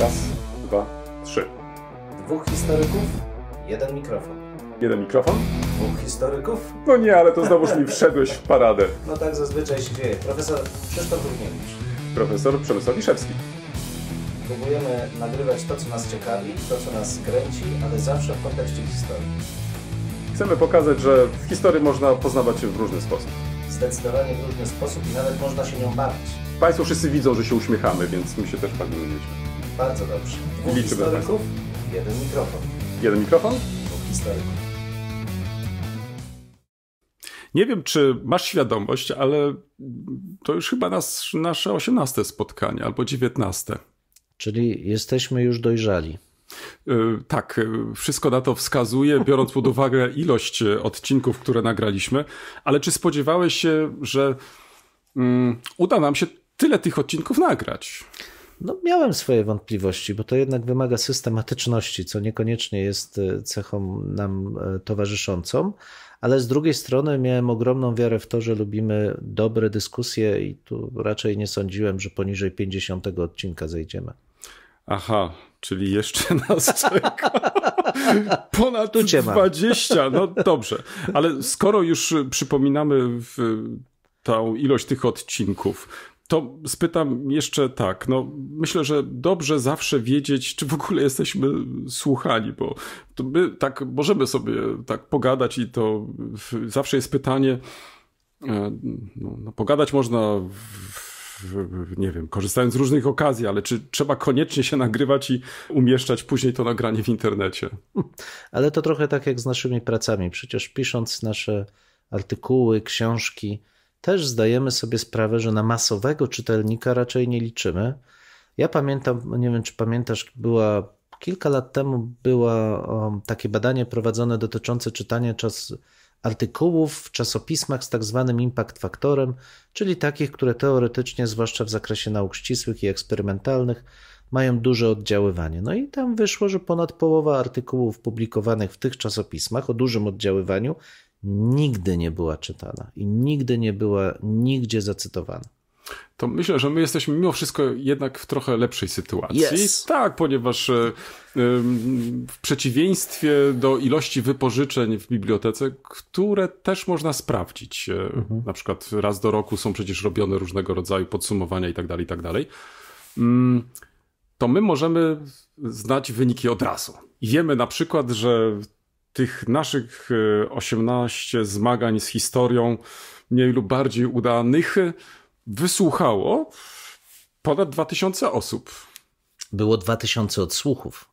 Raz, dwa, trzy. Dwóch historyków, jeden mikrofon. Jeden mikrofon? Dwóch historyków? No nie, ale to znowuż mi wszedłeś w paradę. No tak zazwyczaj się dzieje. Profesor Krzysztof Równiewicz. Profesor Przemysław Wiszewski. Próbujemy nagrywać to, co nas ciekawi, to, co nas kręci, ale zawsze w kontekście historii. Chcemy pokazać, że w historii można poznawać się w różny sposób. Zdecydowanie w różny sposób i nawet można się nią bawić. Państwo wszyscy widzą, że się uśmiechamy, więc my się też tak bardzo dobrze. Dwóch Liczymy historyków, jeden mikrofon. Jeden mikrofon? Dwóch historyków. Nie wiem, czy masz świadomość, ale to już chyba nas, nasze osiemnaste spotkanie albo dziewiętnaste. Czyli jesteśmy już dojrzali. Y, tak, y, wszystko na to wskazuje, biorąc pod uwagę ilość y, odcinków, które nagraliśmy. Ale czy spodziewałeś się, że mm, uda nam się tyle tych odcinków nagrać? No, miałem swoje wątpliwości, bo to jednak wymaga systematyczności, co niekoniecznie jest e, cechą nam e, towarzyszącą, ale z drugiej strony miałem ogromną wiarę w to, że lubimy dobre dyskusje i tu raczej nie sądziłem, że poniżej 50 odcinka zejdziemy. Aha, czyli jeszcze nas czeka ponad 20. No dobrze, ale skoro już przypominamy w tą ilość tych odcinków, to spytam jeszcze tak, no myślę, że dobrze zawsze wiedzieć, czy w ogóle jesteśmy słuchani, bo to my tak możemy sobie tak pogadać i to zawsze jest pytanie, e, no, no pogadać można w, nie wiem, korzystając z różnych okazji, ale czy trzeba koniecznie się nagrywać i umieszczać później to nagranie w internecie? Ale to trochę tak jak z naszymi pracami. Przecież pisząc nasze artykuły, książki, też zdajemy sobie sprawę, że na masowego czytelnika raczej nie liczymy. Ja pamiętam, nie wiem czy pamiętasz, była kilka lat temu było takie badanie prowadzone dotyczące czytania czas, artykułów w czasopismach z tak zwanym impact faktorem, czyli takich, które teoretycznie, zwłaszcza w zakresie nauk ścisłych i eksperymentalnych, mają duże oddziaływanie. No i tam wyszło, że ponad połowa artykułów publikowanych w tych czasopismach o dużym oddziaływaniu nigdy nie była czytana i nigdy nie była nigdzie zacytowana. To myślę, że my jesteśmy mimo wszystko jednak w trochę lepszej sytuacji. Yes. Tak, ponieważ e, w przeciwieństwie do ilości wypożyczeń w bibliotece, które też można sprawdzić, e, mhm. na przykład raz do roku są przecież robione różnego rodzaju podsumowania i tak dalej, tak dalej, mm, to my możemy znać wyniki od razu. wiemy na przykład, że tych naszych 18 e, zmagań z historią, mniej lub bardziej udanych, e, wysłuchało ponad 2000 osób. Było 2000 odsłuchów.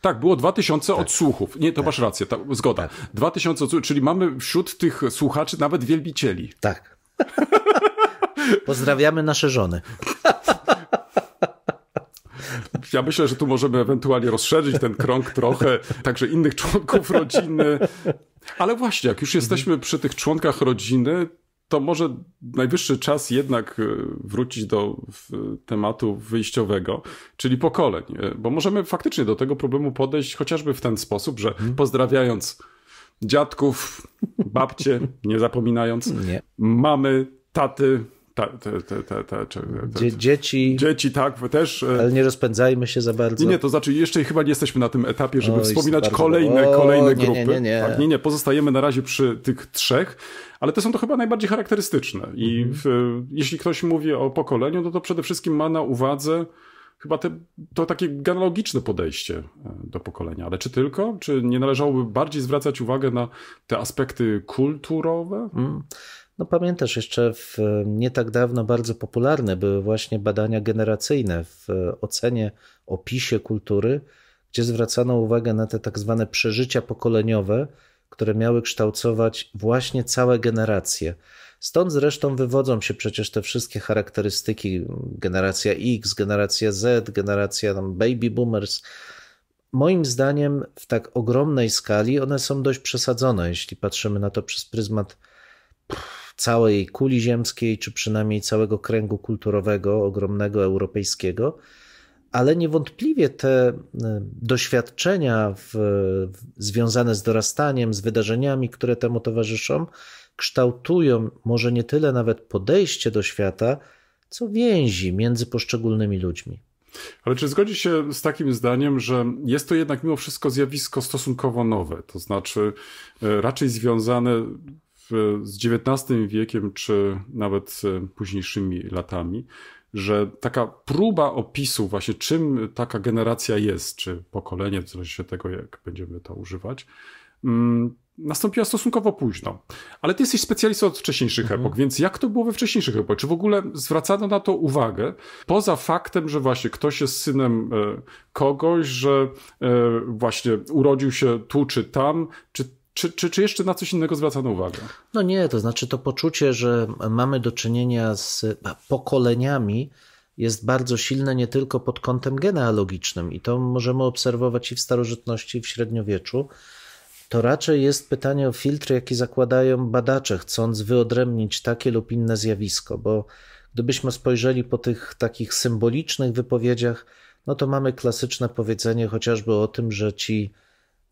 Tak, było 2000 tak. odsłuchów. Nie, to tak. masz rację, ta, zgoda. Tak. 2000 odsłuchów, czyli mamy wśród tych słuchaczy nawet wielbicieli. Tak. Pozdrawiamy nasze żony ja myślę, że tu możemy ewentualnie rozszerzyć ten krąg trochę, także innych członków rodziny. Ale właśnie, jak już jesteśmy przy tych członkach rodziny, to może najwyższy czas jednak e, wrócić do tematu wyjściowego, czyli pokoleń, e, bo możemy faktycznie do tego problemu podejść chociażby w ten sposób, że mhm. pozdrawiając dziadków, babcie, nie zapominając, nie. mamy, taty, ta, te, te, te, te, Dzie dzieci. Dzieci, tak, też. E, ale nie rozpędzajmy się za bardzo. Nie, nie, to znaczy jeszcze chyba nie jesteśmy na tym etapie, żeby Oj, wspominać kolejne, o, kolejne nie, grupy. Nie, nie, nie. Tak, nie, nie, pozostajemy na razie przy tych trzech, ale te są to chyba najbardziej charakterystyczne. I mhm. w, jeśli ktoś mówi o pokoleniu, no to przede wszystkim ma na uwadze chyba te, to takie genealogiczne podejście e, do pokolenia. Ale czy tylko? Czy nie należałoby bardziej zwracać uwagę na te aspekty kulturowe? Mhm. No pamiętasz, jeszcze w, e, nie tak dawno bardzo popularne były właśnie badania generacyjne w e, ocenie, opisie kultury, gdzie zwracano uwagę na te tak zwane przeżycia pokoleniowe, które miały kształcować właśnie całe generacje. Stąd zresztą wywodzą się przecież te wszystkie charakterystyki: generacja X, generacja Z, generacja baby boomers. Moim zdaniem, w tak ogromnej skali one są dość przesadzone, jeśli patrzymy na to przez pryzmat całej kuli ziemskiej, czy przynajmniej całego kręgu kulturowego, ogromnego europejskiego, ale niewątpliwie te e, doświadczenia w, związane z dorastaniem, z wydarzeniami, które temu towarzyszą, kształtują może nie tyle nawet podejście do świata, co więzi między poszczególnymi ludźmi. Ale czy zgodzi się z takim zdaniem, że jest to jednak mimo wszystko zjawisko stosunkowo nowe, to znaczy e, raczej związane z XIX wiekiem, czy nawet e, późniejszymi latami, że taka próba opisu właśnie czym taka generacja jest, czy pokolenie, w zależności od tego jak będziemy to używać, mm, nastąpiła stosunkowo późno. Ale ty jesteś specjalistą od wcześniejszych mhm. epok, więc jak to było we wcześniejszych epokach? Czy w ogóle zwracano na to uwagę, poza faktem, że właśnie ktoś jest synem e, kogoś, że e, właśnie urodził się tu czy tam, czy czy, czy, czy jeszcze na coś innego zwracano uwagę? No nie, to znaczy to poczucie, że mamy do czynienia z pokoleniami, jest bardzo silne nie tylko pod kątem genealogicznym, i to możemy obserwować i w starożytności, i w średniowieczu. To raczej jest pytanie o filtry, jakie zakładają badacze, chcąc wyodrębnić takie lub inne zjawisko, bo gdybyśmy spojrzeli po tych takich symbolicznych wypowiedziach, no to mamy klasyczne powiedzenie chociażby o tym, że ci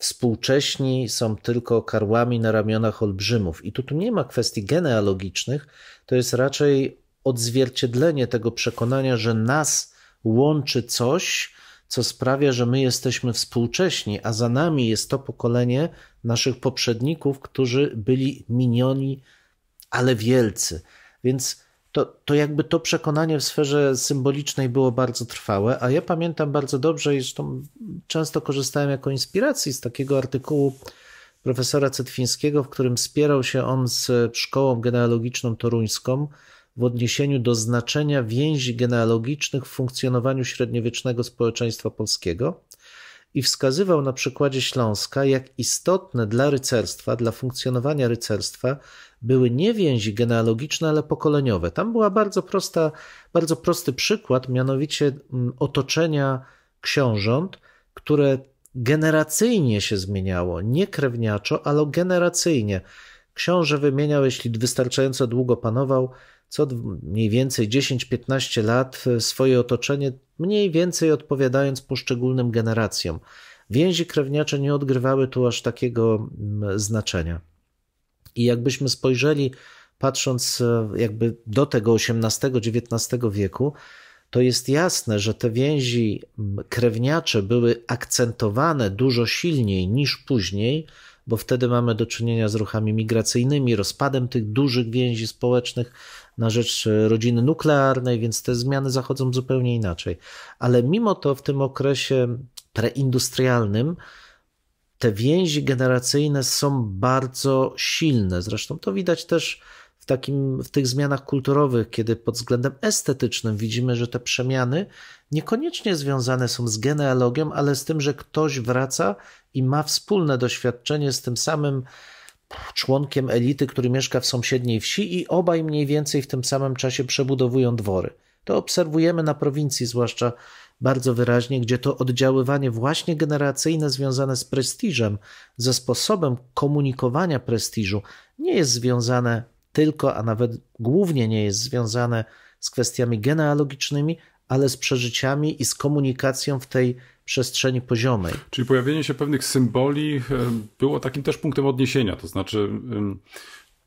współcześni są tylko karłami na ramionach olbrzymów. I tu, tu nie ma kwestii genealogicznych, to jest raczej odzwierciedlenie tego przekonania, że nas łączy coś, co sprawia, że my jesteśmy współcześni, a za nami jest to pokolenie naszych poprzedników, którzy byli minioni, ale wielcy. Więc to, to jakby to przekonanie w sferze symbolicznej było bardzo trwałe, a ja pamiętam bardzo dobrze, i zresztą często korzystałem jako inspiracji z takiego artykułu profesora Cetwińskiego, w którym spierał się on z Szkołą Genealogiczną Toruńską w odniesieniu do znaczenia więzi genealogicznych w funkcjonowaniu średniowiecznego społeczeństwa polskiego i wskazywał na przykładzie Śląska, jak istotne dla rycerstwa, dla funkcjonowania rycerstwa były nie więzi genealogiczne, ale pokoleniowe. Tam była bardzo prosta, bardzo prosty przykład, mianowicie mm, otoczenia książąt, które generacyjnie się zmieniało, nie krewniaczo, ale generacyjnie. Książę wymieniał, jeśli wystarczająco długo panował, co mniej więcej 10-15 lat e, swoje otoczenie, mniej więcej odpowiadając poszczególnym generacjom. Więzi krewniacze nie odgrywały tu aż takiego mm, znaczenia. I jakbyśmy spojrzeli, patrząc e, jakby do tego XVIII-XIX wieku, to jest jasne, że te więzi krewniacze były akcentowane dużo silniej niż później, bo wtedy mamy do czynienia z ruchami migracyjnymi, rozpadem tych dużych więzi społecznych na rzecz e, rodziny nuklearnej, więc te zmiany zachodzą zupełnie inaczej. Ale mimo to w tym okresie preindustrialnym, te więzi generacyjne są bardzo silne. Zresztą to widać też w, takim, w tych zmianach kulturowych, kiedy pod względem estetycznym widzimy, że te przemiany niekoniecznie związane są z genealogią, ale z tym, że ktoś wraca i ma wspólne doświadczenie z tym samym członkiem elity, który mieszka w sąsiedniej wsi, i obaj mniej więcej w tym samym czasie przebudowują dwory. To obserwujemy na prowincji zwłaszcza bardzo wyraźnie, gdzie to oddziaływanie właśnie generacyjne związane z prestiżem, ze sposobem komunikowania prestiżu, nie jest związane tylko, a nawet głównie nie jest związane z kwestiami genealogicznymi, ale z przeżyciami i z komunikacją w tej przestrzeni poziomej. Czyli pojawienie się pewnych symboli było takim też punktem odniesienia, to znaczy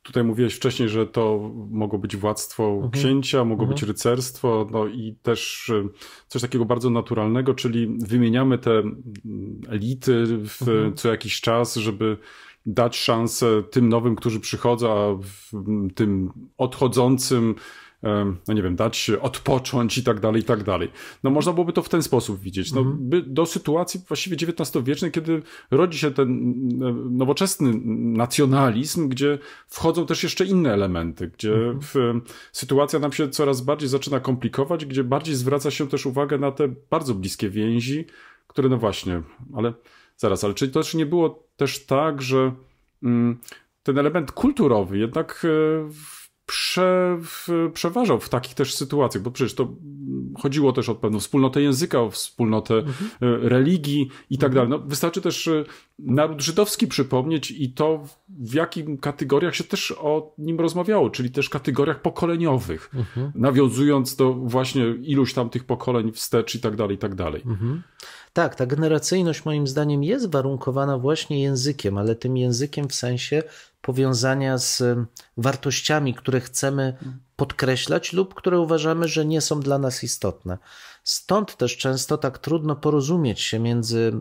tutaj mówiłeś wcześniej, że to mogło być władztwo mhm. księcia, mogło mhm. być rycerstwo, no i też y, coś takiego bardzo naturalnego, czyli wymieniamy te mm, elity w, mhm. co jakiś czas, żeby dać szansę tym nowym, którzy przychodzą, a tym odchodzącym no nie wiem, dać odpocząć i tak dalej, i tak dalej. No można byłoby to w ten sposób widzieć. No, mhm. by, do sytuacji właściwie XIX-wiecznej, kiedy rodzi się ten e, nowoczesny nacjonalizm, gdzie wchodzą też jeszcze inne elementy, gdzie mhm. w, sytuacja nam się coraz bardziej zaczyna komplikować, gdzie bardziej zwraca się też uwagę na te bardzo bliskie więzi, które no właśnie, ale zaraz, ale czy to też nie było też tak, że mm, ten element kulturowy jednak e, w, prze, przeważał w takich też sytuacjach, bo przecież to chodziło też o pewną wspólnotę języka, o wspólnotę mhm. religii i tak dalej. No, wystarczy też e, naród żydowski przypomnieć i to w jakich kategoriach się też o nim rozmawiało, czyli też kategoriach pokoleniowych, mhm. nawiązując do właśnie iluś tam tych pokoleń wstecz i tak dalej, i tak dalej. Mhm. Tak, ta generacyjność moim zdaniem jest warunkowana właśnie językiem, ale tym językiem w sensie powiązania z wartościami, które chcemy podkreślać lub które uważamy, że nie są dla nas istotne. Stąd też często tak trudno porozumieć się między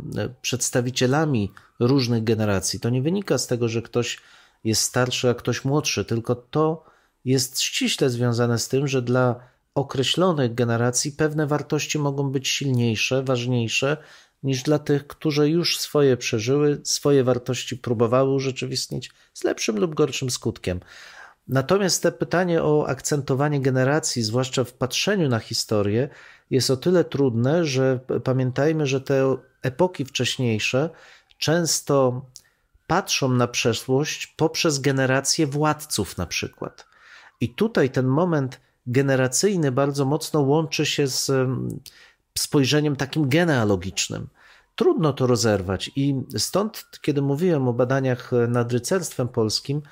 przedstawicielami różnych generacji. To nie wynika z tego, że ktoś jest starszy, a ktoś młodszy, tylko to jest ściśle związane z tym, że dla określonych generacji pewne wartości mogą być silniejsze, ważniejsze niż dla tych, którzy już swoje przeżyły, swoje wartości próbowały urzeczywistnić z lepszym lub gorszym skutkiem. Natomiast te pytanie o akcentowanie generacji, zwłaszcza w patrzeniu na historię, jest o tyle trudne, że pamiętajmy, że te epoki wcześniejsze często patrzą na przeszłość poprzez generację władców, na przykład. I tutaj ten moment generacyjny bardzo mocno łączy się z spojrzeniem takim genealogicznym. Trudno to rozerwać i stąd, kiedy mówiłem o badaniach nad rycerstwem polskim,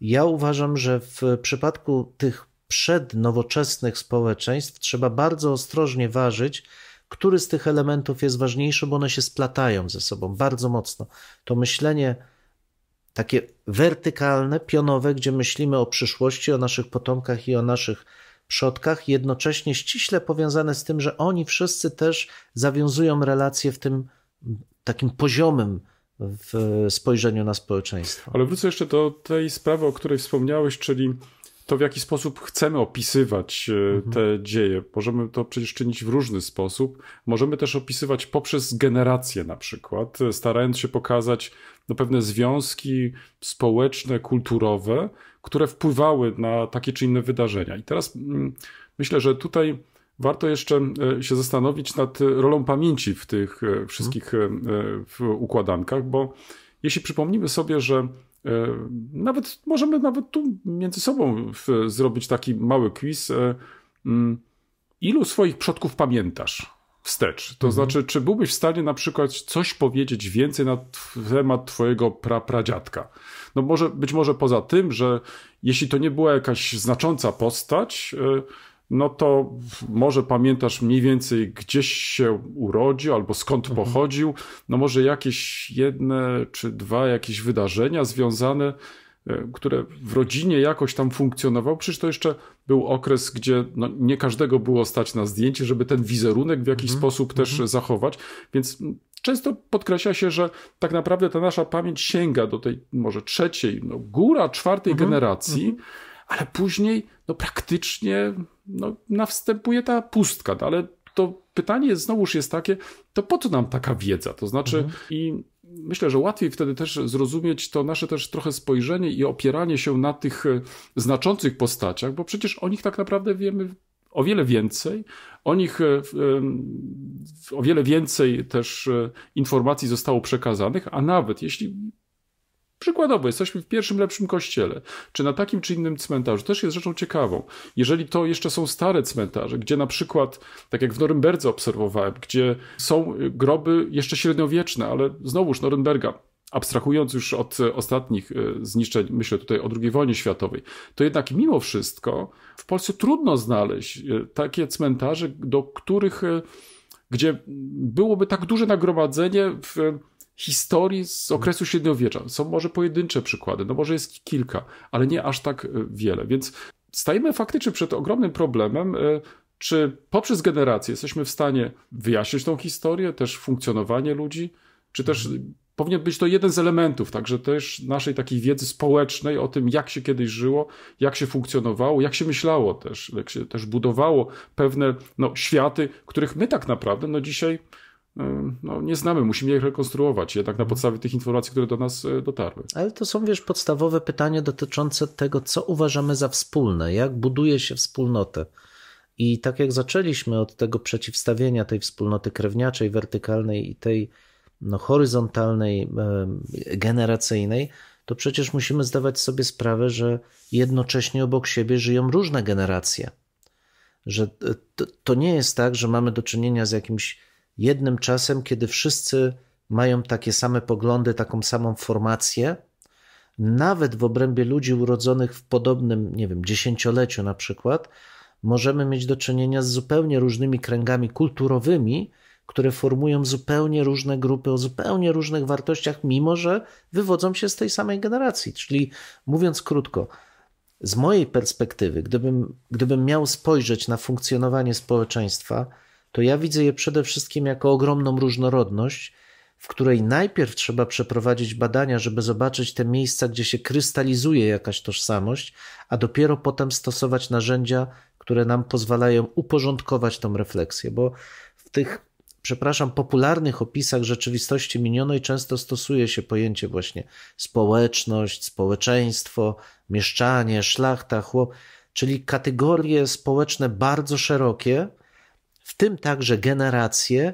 ja uważam, że w przypadku tych przednowoczesnych społeczeństw trzeba bardzo ostrożnie ważyć, który z tych elementów jest ważniejszy, bo one się splatają ze sobą bardzo mocno. To myślenie takie wertykalne, pionowe, gdzie myślimy o przyszłości, o naszych potomkach i o naszych przodkach, jednocześnie ściśle powiązane z tym, że oni wszyscy też zawiązują relacje w tym takim poziomym w spojrzeniu na społeczeństwo. Ale wrócę jeszcze do tej sprawy, o której wspomniałeś, czyli to, w jaki sposób chcemy opisywać e, mhm. te dzieje. Możemy to przecież czynić w różny sposób. Możemy też opisywać poprzez generacje na przykład, e, starając się pokazać no, pewne związki społeczne, kulturowe, które wpływały na takie czy inne wydarzenia. I teraz mm, myślę, że tutaj warto jeszcze e, się zastanowić nad rolą pamięci w tych wszystkich układankach, bo jeśli przypomnimy sobie, że E, nawet możemy nawet tu między sobą zrobić taki mały quiz. E, mm, ilu swoich przodków pamiętasz wstecz? To mhm. znaczy, czy byłbyś w stanie na przykład coś powiedzieć więcej na temat twojego prapradziadka? No może, być może poza tym, że jeśli to nie była jakaś znacząca postać, e, no to może pamiętasz mniej więcej gdzieś się urodził albo skąd mhm. pochodził, no może jakieś jedne czy dwa jakieś wydarzenia związane e, które w rodzinie jakoś tam funkcjonowały. Przecież to jeszcze był okres, gdzie no nie każdego było stać na zdjęcie, żeby ten wizerunek w jakiś mhm. sposób też mhm. zachować. Więc często podkreśla się, że tak naprawdę ta nasza pamięć sięga do tej może trzeciej, no góra czwartej mhm. generacji ale później no praktycznie no, następuje ta pustka, no, ale to pytanie znowuż jest takie, to po co nam taka wiedza? To znaczy mhm. i myślę, że łatwiej wtedy też zrozumieć to nasze też trochę spojrzenie i opieranie się na tych e, znaczących postaciach, bo przecież o nich tak naprawdę wiemy o wiele więcej. O nich e, e, o wiele więcej też informacji zostało przekazanych, a nawet jeśli Przykładowo, jesteśmy w pierwszym lepszym kościele, czy na takim czy innym cmentarzu. Też jest rzeczą ciekawą. Jeżeli to jeszcze są stare cmentarze, gdzie na przykład, tak jak w Norymberdze obserwowałem, gdzie są y, groby jeszcze średniowieczne, ale znowuż Norymberga, abstrahując już od y, ostatnich y, zniszczeń, myślę tutaj o II wojnie światowej, to jednak mimo wszystko w Polsce trudno znaleźć takie cmentarze, do których, gdzie byłoby tak duże nagromadzenie w historii z mhm. okresu średniowiecza. Są może pojedyncze przykłady, no może jest kilka, ale nie aż tak e, wiele. Więc stajemy faktycznie przed ogromnym problemem, e, czy poprzez generację jesteśmy w stanie wyjaśnić tą historię, też funkcjonowanie ludzi, czy też mhm. powinien być to jeden z elementów, także też naszej takiej wiedzy społecznej o tym, jak się kiedyś żyło, jak się funkcjonowało, jak się myślało też, jak się też budowało pewne no, światy, których my tak naprawdę no, dzisiaj no, nie znamy, musimy je rekonstruować jednak na mhm. podstawie tych informacji, które do nas e, dotarły. Ale to są, wiesz, podstawowe pytania dotyczące tego, co uważamy za wspólne, jak buduje się wspólnotę. I tak jak zaczęliśmy od tego przeciwstawienia tej wspólnoty krewniaczej, wertykalnej i tej no, horyzontalnej, generacyjnej, to przecież musimy zdawać sobie sprawę, że jednocześnie obok siebie żyją różne generacje. Że e, to, to nie jest tak, że mamy do czynienia z jakimś jednym czasem, kiedy wszyscy mają takie same poglądy, taką samą formację, nawet w obrębie ludzi urodzonych w podobnym, nie wiem, dziesięcioleciu na przykład, możemy mieć do czynienia z zupełnie różnymi kręgami kulturowymi, które formują zupełnie różne grupy o zupełnie różnych wartościach, mimo że wywodzą się z tej samej generacji. Czyli mówiąc krótko, z mojej perspektywy, gdybym, gdybym miał spojrzeć na funkcjonowanie społeczeństwa, to ja widzę je przede wszystkim jako ogromną różnorodność, w której najpierw trzeba przeprowadzić badania, żeby zobaczyć te miejsca, gdzie się krystalizuje jakaś tożsamość, a dopiero potem stosować narzędzia, które nam pozwalają uporządkować tą refleksję, bo w tych przepraszam, popularnych opisach rzeczywistości minionej często stosuje się pojęcie właśnie społeczność, społeczeństwo, mieszczanie, szlachta, chłop, czyli kategorie społeczne bardzo szerokie, w tym także generacje,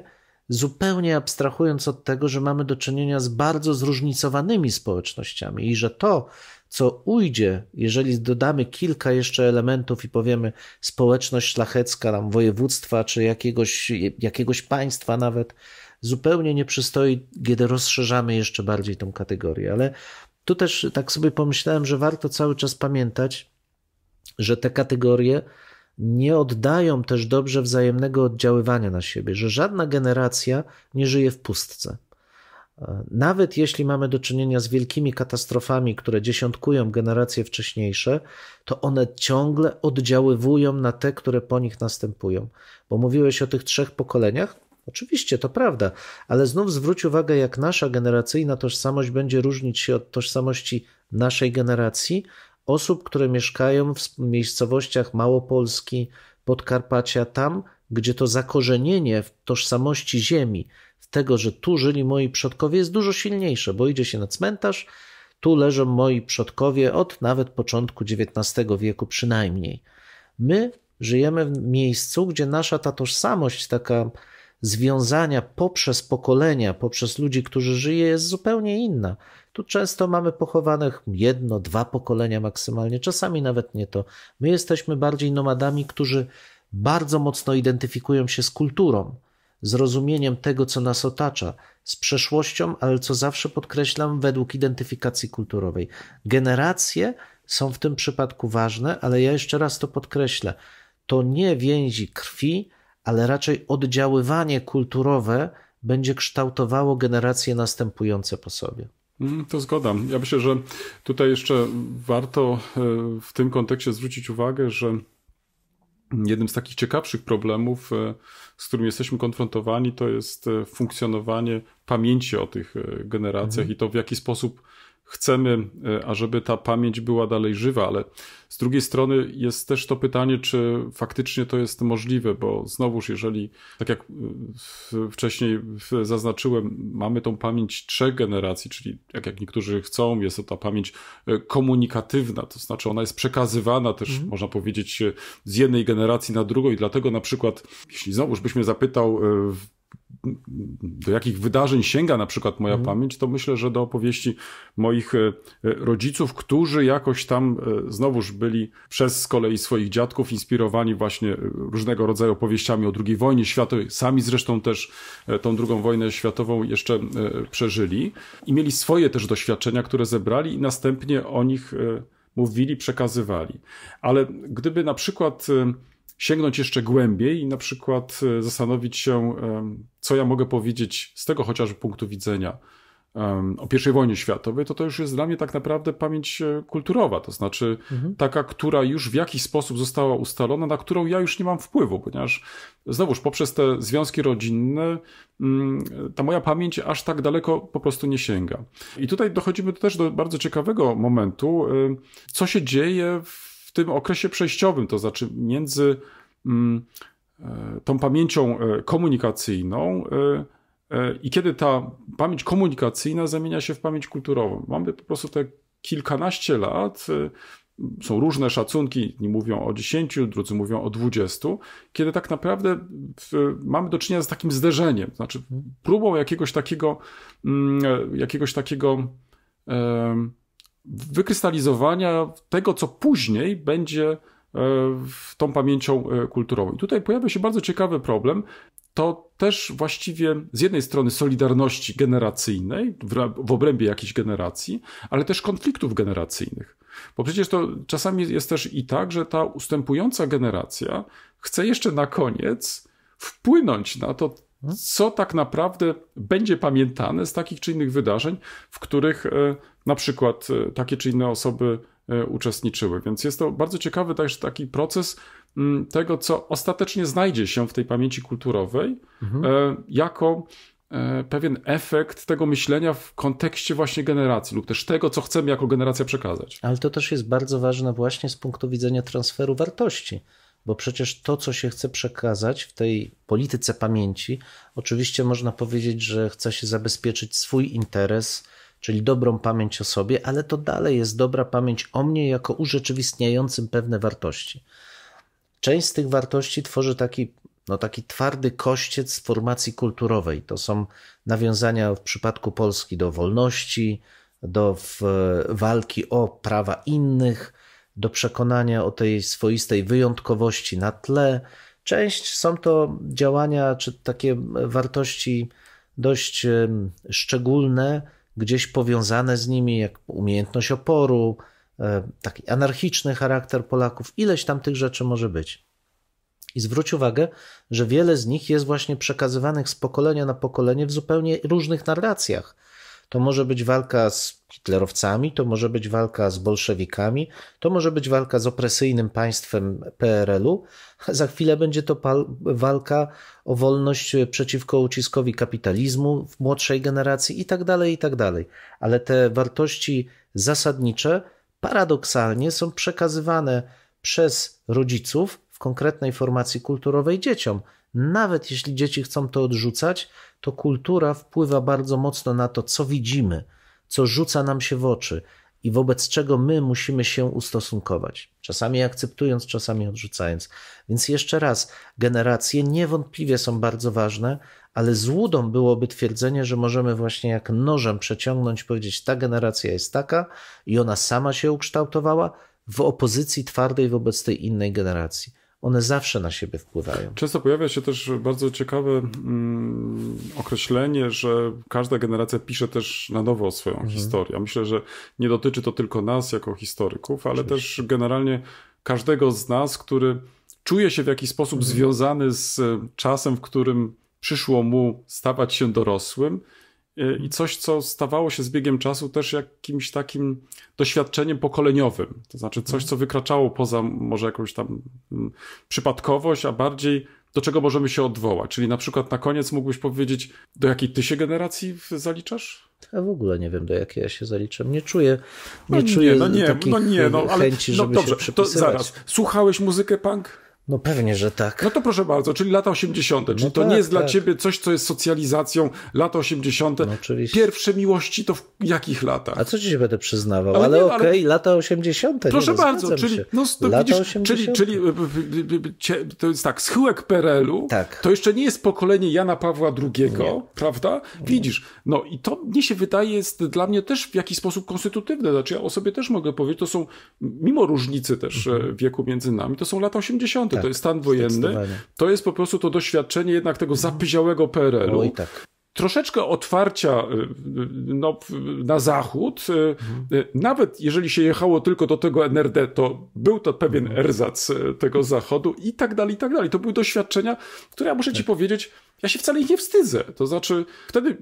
zupełnie abstrahując od tego, że mamy do czynienia z bardzo zróżnicowanymi społecznościami i że to, co ujdzie, jeżeli dodamy kilka jeszcze elementów i powiemy społeczność szlachecka, tam województwa czy jakiegoś, jakiegoś państwa nawet, zupełnie nie przystoi, kiedy rozszerzamy jeszcze bardziej tą kategorię. Ale tu też tak sobie pomyślałem, że warto cały czas pamiętać, że te kategorie nie oddają też dobrze wzajemnego oddziaływania na siebie, że żadna generacja nie żyje w pustce. Nawet jeśli mamy do czynienia z wielkimi katastrofami, które dziesiątkują generacje wcześniejsze, to one ciągle oddziaływują na te, które po nich następują. Bo mówiłeś o tych trzech pokoleniach. Oczywiście, to prawda, ale znów zwróć uwagę, jak nasza generacyjna tożsamość będzie różnić się od tożsamości naszej generacji, osób, które mieszkają w miejscowościach Małopolski, Podkarpacia, tam, gdzie to zakorzenienie w tożsamości ziemi, w tego, że tu żyli moi przodkowie, jest dużo silniejsze, bo idzie się na cmentarz, tu leżą moi przodkowie od nawet początku XIX wieku przynajmniej. My żyjemy w miejscu, gdzie nasza ta tożsamość taka związania poprzez pokolenia, poprzez ludzi, którzy żyje, jest zupełnie inna. Tu często mamy pochowanych jedno, dwa pokolenia maksymalnie, czasami nawet nie to. My jesteśmy bardziej nomadami, którzy bardzo mocno identyfikują się z kulturą, z rozumieniem tego, co nas otacza, z przeszłością, ale co zawsze podkreślam, według identyfikacji kulturowej. Generacje są w tym przypadku ważne, ale ja jeszcze raz to podkreślę. To nie więzi krwi, ale raczej oddziaływanie kulturowe będzie kształtowało generacje następujące po sobie. Mm, to zgoda. Ja myślę, że tutaj jeszcze warto e, w tym kontekście zwrócić uwagę, że jednym z takich ciekawszych problemów, e, z którym jesteśmy konfrontowani, to jest e, funkcjonowanie pamięci o tych generacjach mhm. i to w jaki sposób chcemy, e, ażeby ta pamięć była dalej żywa, ale z drugiej strony jest też to pytanie, czy faktycznie to jest możliwe, bo znowuż, jeżeli, tak jak e, wcześniej zaznaczyłem, mamy tą pamięć trzech generacji, czyli jak, jak niektórzy chcą, jest to ta pamięć e, komunikatywna, to znaczy ona jest przekazywana też, mhm. można powiedzieć, z jednej generacji na drugą i dlatego na przykład, jeśli znowuż byśmy zapytał do jakich wydarzeń sięga na przykład moja mhm. pamięć, to myślę, że do opowieści moich e, e, rodziców, którzy jakoś tam e, znowuż byli przez z kolei swoich dziadków inspirowani właśnie różnego rodzaju opowieściami o II wojnie światowej. Sami zresztą też tą drugą wojnę światową jeszcze przeżyli i mieli swoje też doświadczenia, które zebrali i następnie o nich mówili, przekazywali. Ale gdyby na przykład sięgnąć jeszcze głębiej i na przykład e, zastanowić się, co ja mogę powiedzieć z tego chociażby punktu widzenia o pierwszej wojnie światowej, to to już jest dla mnie tak naprawdę pamięć e, kulturowa, to znaczy mhm. taka, która już w jakiś sposób została ustalona, na którą ja już nie mam wpływu, ponieważ znowuż poprzez te związki rodzinne mm, ta moja pamięć aż tak daleko po prostu nie sięga. I tutaj dochodzimy też do bardzo ciekawego momentu, e, co się dzieje w w tym okresie przejściowym, to znaczy między mm, e, tą pamięcią e, komunikacyjną e, i kiedy ta pamięć komunikacyjna zamienia się w pamięć kulturową. Mamy po prostu te kilkanaście lat, są różne szacunki, nie mówią o dziesięciu, drudzy mówią o dwudziestu, kiedy tak naprawdę mamy do czynienia z takim zderzeniem, znaczy próbą jakiegoś takiego, mm, jakiegoś takiego um, wykrystalizowania tego, co później będzie e, tą pamięcią e, kulturową. I tutaj pojawia się bardzo ciekawy problem. To też właściwie z jednej strony solidarności generacyjnej w obrębie jakiejś generacji, ale też konfliktów generacyjnych. Bo przecież to czasami jest też i tak, że ta ustępująca generacja chce jeszcze na koniec wpłynąć na to, Mhm. co tak naprawdę będzie pamiętane z takich czy innych wydarzeń, w których e, na przykład e, takie czy inne osoby e, uczestniczyły. Więc jest to bardzo ciekawy też taki proces mm, tego, co ostatecznie znajdzie się w tej pamięci kulturowej, mhm. jako pewien efekt tego myślenia w kontekście właśnie generacji lub też tego, co chcemy jako generacja przekazać. Ale to też jest bardzo ważne właśnie z punktu widzenia transferu wartości bo przecież to, co się chce przekazać w tej polityce pamięci, oczywiście można powiedzieć, że chce się zabezpieczyć swój interes, czyli dobrą pamięć o sobie, ale to dalej jest dobra pamięć o mnie jako urzeczywistniającym pewne wartości. Część z tych wartości tworzy taki, no, taki twardy kościec formacji kulturowej. To są nawiązania w przypadku Polski do wolności, do walki o prawa innych, do przekonania o tej swoistej wyjątkowości na tle. Część są to działania czy takie wartości dość szczególne, gdzieś powiązane z nimi, jak umiejętność oporu, e, taki anarchiczny charakter Polaków, ileś tam tych rzeczy może być. I zwróć uwagę, że wiele z nich jest właśnie przekazywanych z pokolenia na pokolenie w zupełnie różnych narracjach to może być walka z hitlerowcami, to może być walka z bolszewikami, to może być walka z opresyjnym państwem PRL-u. Za chwilę będzie to walka o wolność przeciwko uciskowi kapitalizmu w młodszej generacji i tak dalej, i tak dalej. Ale te wartości zasadnicze paradoksalnie są przekazywane przez rodziców w konkretnej formacji kulturowej dzieciom nawet jeśli dzieci chcą to odrzucać, to kultura wpływa bardzo mocno na to, co widzimy, co rzuca nam się w oczy i wobec czego my musimy się ustosunkować, czasami akceptując, czasami odrzucając. Więc jeszcze raz, generacje niewątpliwie są bardzo ważne, ale złudą byłoby twierdzenie, że możemy właśnie jak nożem przeciągnąć, powiedzieć: ta generacja jest taka i ona sama się ukształtowała w opozycji twardej wobec tej innej generacji one zawsze na siebie wpływają. Często pojawia się też bardzo ciekawe mm, określenie, że każda generacja pisze też na nowo swoją mhm. historię. Myślę, że nie dotyczy to tylko nas jako historyków, ale Oczywiście. też generalnie każdego z nas, który czuje się w jakiś sposób mhm. związany z czasem, w którym przyszło mu stawać się dorosłym Y, i coś, co stawało się z biegiem czasu też jakimś takim doświadczeniem pokoleniowym. To znaczy coś, co wykraczało poza może jakąś tam mm, przypadkowość, a bardziej do czego możemy się odwołać. Czyli na przykład na koniec mógłbyś powiedzieć, do jakiej ty się generacji zaliczasz? Ja w ogóle nie wiem, do jakiej ja się zaliczam. Nie czuję, nie no czuję nie, no nie, takiej no nie, no, y, ale, chęci, no żeby no dobrze, się przepisywać. To zaraz, słuchałeś muzykę punk? No pewnie, że tak. No to proszę bardzo, czyli lata 80. Czyli no to nie tak, jest tak. dla ciebie coś, co jest socjalizacją lata 80. No, oczywiście. Pierwsze miłości to w jakich latach? A co ci się będę przyznawał? Ale, ale okej, okay, ale... lata 80. Proszę nie, no, bardzo, czyli, no, to lata widzisz, 80. czyli, czyli e, to jest tak, schyłek PRL-u tak. to jeszcze nie jest pokolenie Jana Pawła II, nie. prawda? Widzisz, no i to mnie się wydaje jest dla mnie też w jakiś sposób konstytutywne. Znaczy ja o sobie też mogę powiedzieć, to są, mimo różnicy też mhm. E, wieku między nami, to są lata 80. Tak, to jest stan wojenny. To jest po prostu to doświadczenie jednak tego zapyziałego PRL-u. No tak. Troszeczkę otwarcia y, y, no, na zachód. Y, nawet jeżeli się jechało tylko do tego NRD, to był to pewien mhm. erzac tego zachodu i tak dalej, i tak dalej. To były doświadczenia, które ja muszę tak. ci powiedzieć, ja się wcale ich nie wstydzę. To znaczy, wtedy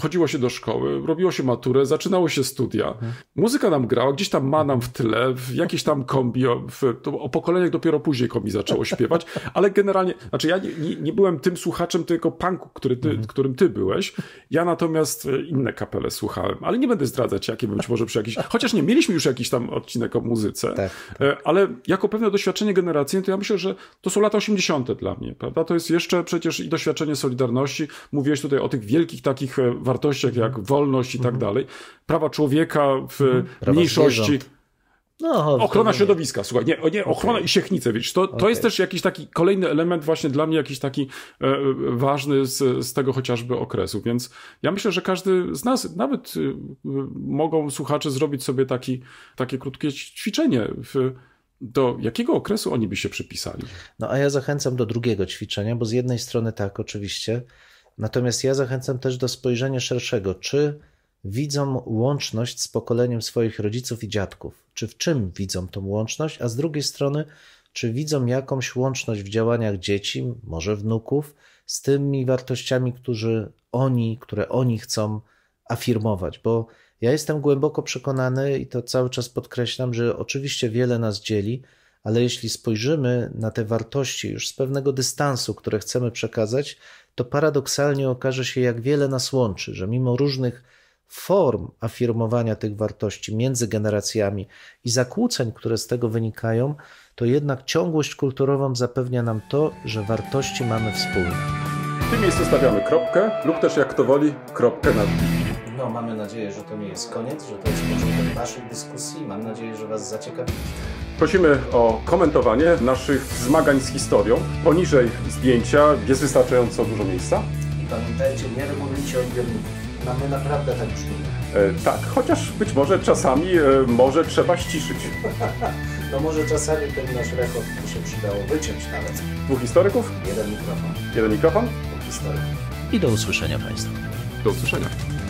chodziło się do szkoły, robiło się maturę, zaczynało się studia. Muzyka nam grała, gdzieś tam ma nam w tyle, w jakieś tam kombi, w, o pokoleniach dopiero później kombi zaczęło śpiewać, ale generalnie, znaczy ja nie, nie byłem tym słuchaczem tylko punku, który ty, mhm. którym ty byłeś. Ja natomiast e, inne kapele słuchałem, ale nie będę zdradzać, jakie być może przy jakiś, chociaż nie, mieliśmy już jakiś tam odcinek o muzyce, tak, tak. ale jako pewne doświadczenie generacyjne, to ja myślę, że to są lata 80. dla mnie, prawda? To jest jeszcze przecież i doświadczenie Solidarności, mówiłeś tutaj o tych wielkich takich e, wartościach jak wolność i tak mhm. dalej, prawa człowieka w mhm. prawa mniejszości. No, ochrona nie. środowiska, słuchaj, nie, nie ochrona okay. i siechnice, wiesz, to, okay. to jest też jakiś taki kolejny element właśnie dla mnie jakiś taki e, e, ważny z, z tego chociażby okresu, więc ja myślę, że każdy z nas, nawet e, mogą słuchacze zrobić sobie taki, takie krótkie ćwiczenie w, do jakiego okresu oni by się przypisali? No a ja zachęcam do drugiego ćwiczenia, bo z jednej strony tak, oczywiście, natomiast ja zachęcam też do spojrzenia szerszego, czy widzą łączność z pokoleniem swoich rodziców i dziadków, czy w czym widzą tą łączność, a z drugiej strony, czy widzą jakąś łączność w działaniach dzieci, może wnuków, z tymi wartościami, które oni, które oni chcą afirmować, bo ja jestem głęboko przekonany i to cały czas podkreślam, że oczywiście wiele nas dzieli, ale jeśli spojrzymy na te wartości już z pewnego dystansu, które chcemy przekazać, to paradoksalnie okaże się, jak wiele nas łączy, że mimo różnych form afirmowania tych wartości między generacjami i zakłóceń, które z tego wynikają, to jednak ciągłość kulturową zapewnia nam to, że wartości mamy wspólne. W tym miejscu stawiamy kropkę lub też jak to woli, kropkę nad dół. No, mamy nadzieję, że to nie jest koniec, że to jest początek naszej dyskusji. Mam nadzieję, że Was zaciekawi. Prosimy o komentowanie naszych zmagań z historią. Poniżej zdjęcia jest wystarczająco dużo miejsca. I pamiętajcie, nie regulujcie odbiorników. Mamy naprawdę tak brzmienie. E, tak, chociaż być może czasami e, może trzeba ściszyć. no może czasami ten nasz rekord by się przydało wyciąć nawet. Dwóch historyków? Jeden mikrofon. Jeden mikrofon? Dwóch historyków. I do usłyszenia państwa. Do usłyszenia.